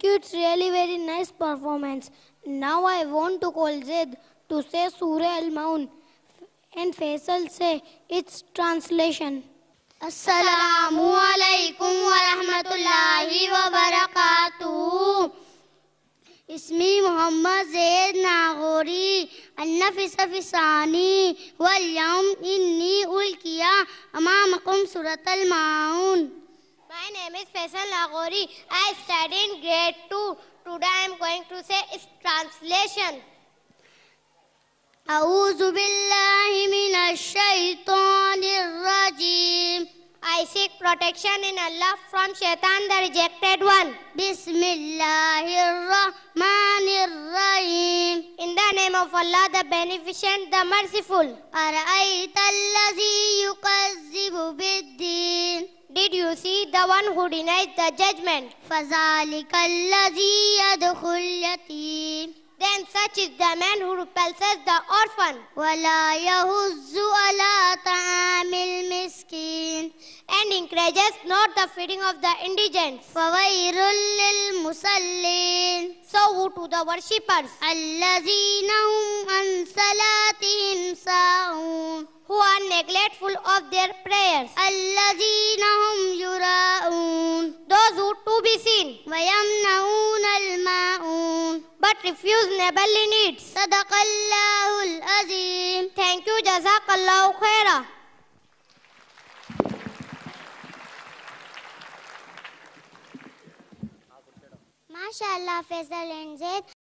Thank you, it's really very nice performance. Now I want to call Zed to say Surah Al-Maun and Faisal say its translation. Assalamu alaikum wa rahmatullahi wa barakatuh. اسمي محمد زيد ناغوري النفس في ثاني واليوم إني ألقي أمامكم سورة المعون is Faisal Lagori. I study in grade 2. Today I am going to say its translation. أعوذ بالله من الشيطان الرجيم I seek protection in Allah from Shaitan the rejected one. Bismillahirrahmanirrahim. In the name of Allah the beneficent, the merciful. أرأيت الذي يكذب بالدين did you see the one who denies the judgment? فَذَلِكَ الَّذِي يَدْخُ Then such is the man who repulses the orphan. وَلَا يَهُزُّ عَلَى طَعَامِ And encourages not the feeding of the indigent. فَوَيْلٌ لِلْمُصَلِّينَ So woe to the worshippers. الَّذِينَ هُمْ عَنْ who are neglectful of their prayers. الَّذِينَ هُمْ يُرَاءُونَ Those who to be seen. وَيَمْنَعُونَ الْمَاعُونَ But refuse neighborly needs. صدق الله العظيم Thank you. جزاك الله خيرا. MashaAllah, Faisal and Zaid.